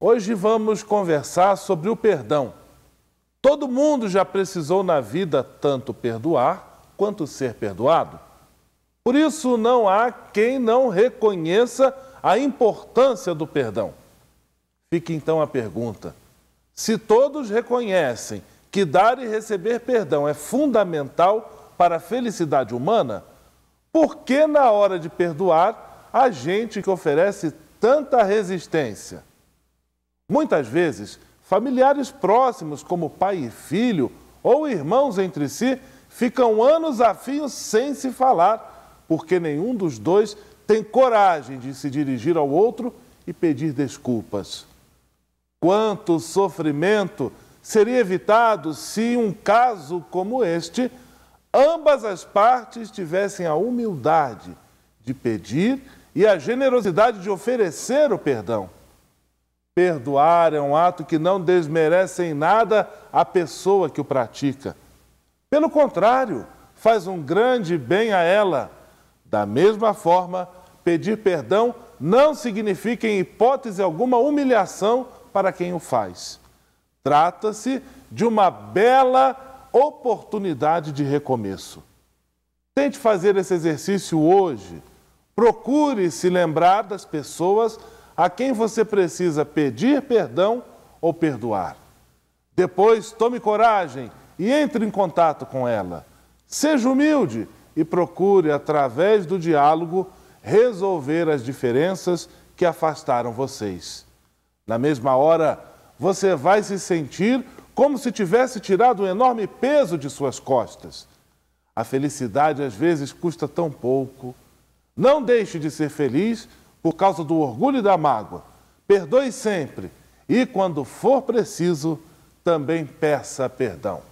Hoje vamos conversar sobre o perdão. Todo mundo já precisou na vida tanto perdoar quanto ser perdoado. Por isso, não há quem não reconheça a importância do perdão. Fica então a pergunta: se todos reconhecem que dar e receber perdão é fundamental para a felicidade humana, por que na hora de perdoar a gente que oferece tanta resistência? Muitas vezes, familiares próximos, como pai e filho, ou irmãos entre si, ficam anos a fio sem se falar, porque nenhum dos dois tem coragem de se dirigir ao outro e pedir desculpas. Quanto sofrimento seria evitado se, em um caso como este, ambas as partes tivessem a humildade de pedir e a generosidade de oferecer o perdão. Perdoar é um ato que não desmerece em nada a pessoa que o pratica. Pelo contrário, faz um grande bem a ela. Da mesma forma, pedir perdão não significa em hipótese alguma humilhação para quem o faz. Trata-se de uma bela oportunidade de recomeço. Tente fazer esse exercício hoje. Procure se lembrar das pessoas a quem você precisa pedir perdão ou perdoar. Depois, tome coragem e entre em contato com ela. Seja humilde e procure, através do diálogo, resolver as diferenças que afastaram vocês. Na mesma hora, você vai se sentir como se tivesse tirado um enorme peso de suas costas. A felicidade às vezes custa tão pouco. Não deixe de ser feliz por causa do orgulho e da mágoa. Perdoe sempre e, quando for preciso, também peça perdão.